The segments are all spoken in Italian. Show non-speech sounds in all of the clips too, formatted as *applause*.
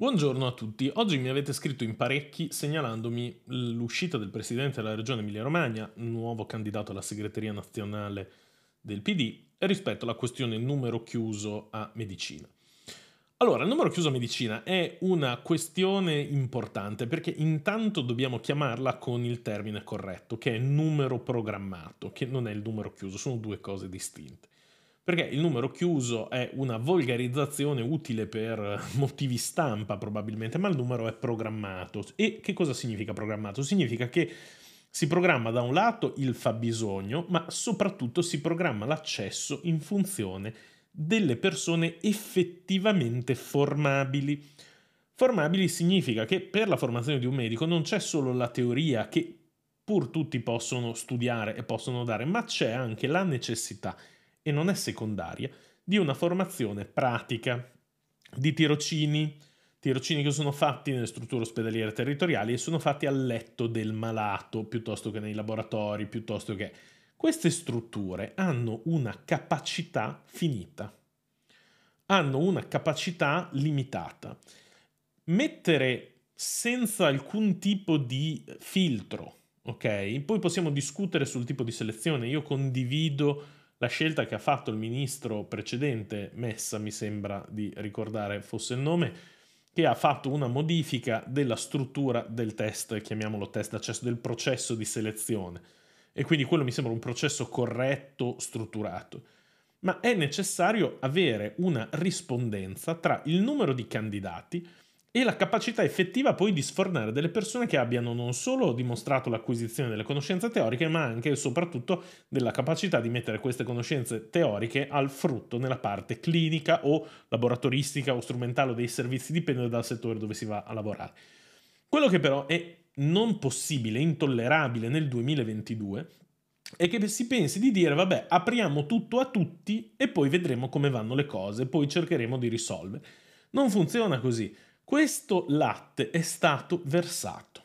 Buongiorno a tutti, oggi mi avete scritto in parecchi segnalandomi l'uscita del presidente della regione Emilia-Romagna, nuovo candidato alla segreteria nazionale del PD, rispetto alla questione numero chiuso a medicina. Allora, il numero chiuso a medicina è una questione importante perché intanto dobbiamo chiamarla con il termine corretto, che è numero programmato, che non è il numero chiuso, sono due cose distinte perché il numero chiuso è una volgarizzazione utile per motivi stampa probabilmente, ma il numero è programmato. E che cosa significa programmato? Significa che si programma da un lato il fabbisogno, ma soprattutto si programma l'accesso in funzione delle persone effettivamente formabili. Formabili significa che per la formazione di un medico non c'è solo la teoria che pur tutti possono studiare e possono dare, ma c'è anche la necessità e non è secondaria di una formazione pratica di tirocini, tirocini che sono fatti nelle strutture ospedaliere territoriali e sono fatti al letto del malato piuttosto che nei laboratori, piuttosto che... Queste strutture hanno una capacità finita, hanno una capacità limitata. Mettere senza alcun tipo di filtro, ok? Poi possiamo discutere sul tipo di selezione, io condivido la scelta che ha fatto il ministro precedente, Messa mi sembra di ricordare fosse il nome, che ha fatto una modifica della struttura del test, chiamiamolo test d'accesso, del processo di selezione. E quindi quello mi sembra un processo corretto, strutturato. Ma è necessario avere una rispondenza tra il numero di candidati, e la capacità effettiva poi di sfornare delle persone che abbiano non solo dimostrato l'acquisizione delle conoscenze teoriche, ma anche e soprattutto della capacità di mettere queste conoscenze teoriche al frutto nella parte clinica o laboratoristica o strumentale o dei servizi, dipende dal settore dove si va a lavorare. Quello che però è non possibile, intollerabile nel 2022 è che si pensi di dire vabbè apriamo tutto a tutti e poi vedremo come vanno le cose, poi cercheremo di risolvere. Non funziona così. Questo latte è stato versato.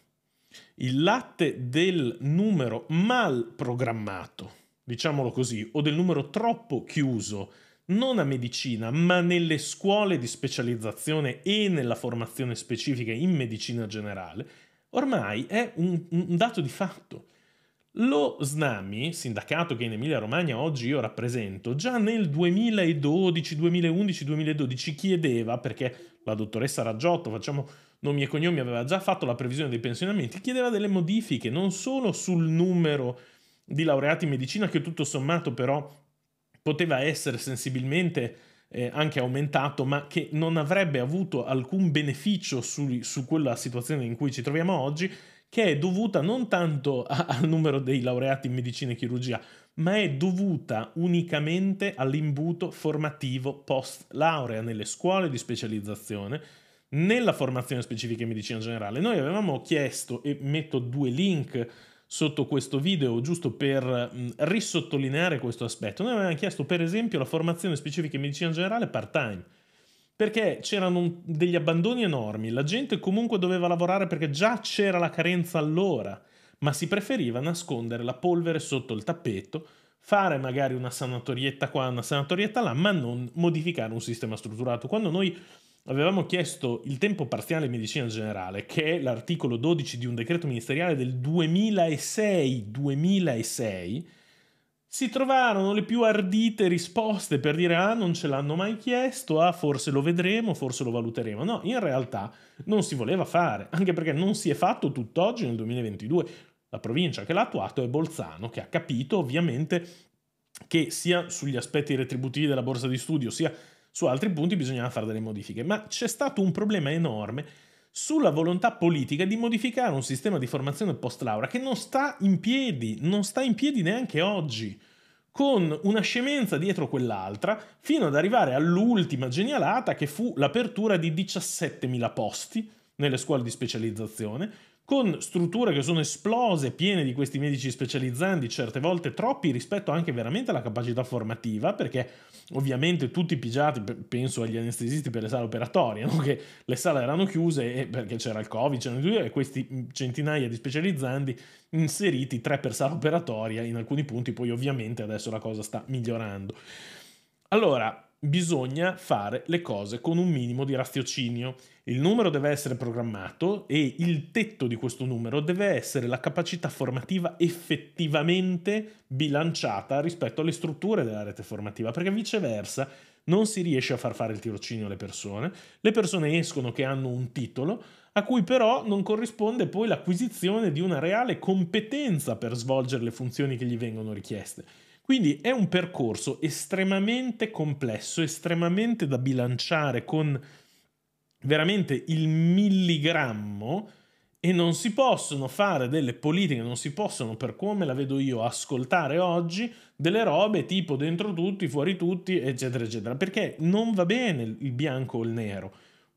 Il latte del numero mal programmato, diciamolo così, o del numero troppo chiuso, non a medicina, ma nelle scuole di specializzazione e nella formazione specifica in medicina generale, ormai è un, un dato di fatto. Lo SNAMI, sindacato che in Emilia Romagna oggi io rappresento, già nel 2012, 2011, 2012 chiedeva, perché la dottoressa Raggiotto, facciamo nomi e cognomi, aveva già fatto la previsione dei pensionamenti, chiedeva delle modifiche non solo sul numero di laureati in medicina, che tutto sommato però poteva essere sensibilmente eh, anche aumentato, ma che non avrebbe avuto alcun beneficio su, su quella situazione in cui ci troviamo oggi, che è dovuta non tanto al numero dei laureati in medicina e chirurgia, ma è dovuta unicamente all'imbuto formativo post laurea nelle scuole di specializzazione, nella formazione specifica in medicina generale. Noi avevamo chiesto, e metto due link sotto questo video, giusto per mh, mm, risottolineare questo aspetto, noi avevamo chiesto per esempio la formazione specifica in medicina generale part-time perché c'erano degli abbandoni enormi, la gente comunque doveva lavorare perché già c'era la carenza allora, ma si preferiva nascondere la polvere sotto il tappeto, fare magari una sanatorietta qua, una sanatorietta là, ma non modificare un sistema strutturato. Quando noi avevamo chiesto il tempo parziale in medicina generale, che è l'articolo 12 di un decreto ministeriale del 2006, 2006 si trovarono le più ardite risposte per dire ah non ce l'hanno mai chiesto, ah forse lo vedremo, forse lo valuteremo. No, in realtà non si voleva fare, anche perché non si è fatto tutt'oggi nel 2022. La provincia che l'ha attuato è Bolzano, che ha capito ovviamente che sia sugli aspetti retributivi della borsa di studio, sia su altri punti bisognava fare delle modifiche, ma c'è stato un problema enorme sulla volontà politica di modificare un sistema di formazione post laurea che non sta in piedi, non sta in piedi neanche oggi, con una scemenza dietro quell'altra, fino ad arrivare all'ultima genialata che fu l'apertura di 17.000 posti nelle scuole di specializzazione, con strutture che sono esplose, piene di questi medici specializzanti, certe volte troppi rispetto anche veramente alla capacità formativa, perché ovviamente tutti pigiati, penso agli anestesisti per le sale operatorie, *laughs* no? che le sale erano chiuse perché c'era il Covid, c'erano tutti, e questi mm, centinaia di specializzanti inseriti tre per sala operatoria in alcuni punti, poi ovviamente adesso la cosa sta migliorando. Allora, bisogna fare le cose con un minimo di raziocinio. Il numero deve essere programmato e il tetto di questo numero deve essere la capacità formativa effettivamente bilanciata rispetto alle strutture della rete formativa, perché viceversa non si riesce a far fare il tirocinio alle persone, le persone escono che hanno un titolo, a cui però non corrisponde poi l'acquisizione di una reale competenza per svolgere le funzioni che gli vengono richieste. Quindi è un percorso estremamente complesso, estremamente da bilanciare con veramente il milligrammo e non si possono fare delle politiche, non si possono, per come la vedo io, ascoltare oggi delle robe tipo dentro tutti, fuori tutti, eccetera, eccetera, perché non va bene il bianco o il nero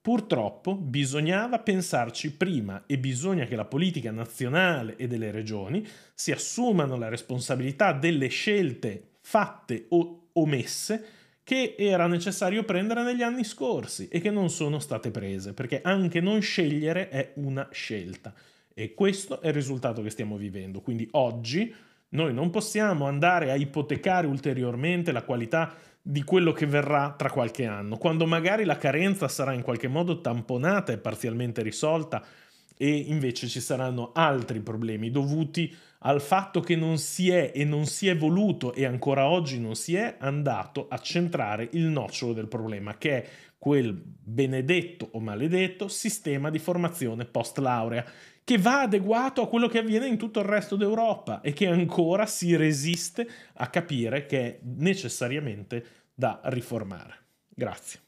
Purtroppo bisognava pensarci prima e bisogna che la politica nazionale e delle regioni si assumano la responsabilità delle scelte fatte o omesse che era necessario prendere negli anni scorsi e che non sono state prese, perché anche non scegliere è una scelta. E questo è il risultato che stiamo vivendo. Quindi oggi noi non possiamo andare a ipotecare ulteriormente la qualità di quello che verrà tra qualche anno, quando magari la carenza sarà in qualche modo tamponata e parzialmente risolta e invece ci saranno altri problemi dovuti al fatto che non si è e non si è voluto e ancora oggi non si è andato a centrare il nocciolo del problema, che è quel benedetto o maledetto sistema di formazione post laurea, che va adeguato a quello che avviene in tutto il resto d'Europa e che ancora si resiste a capire che è necessariamente da riformare. Grazie.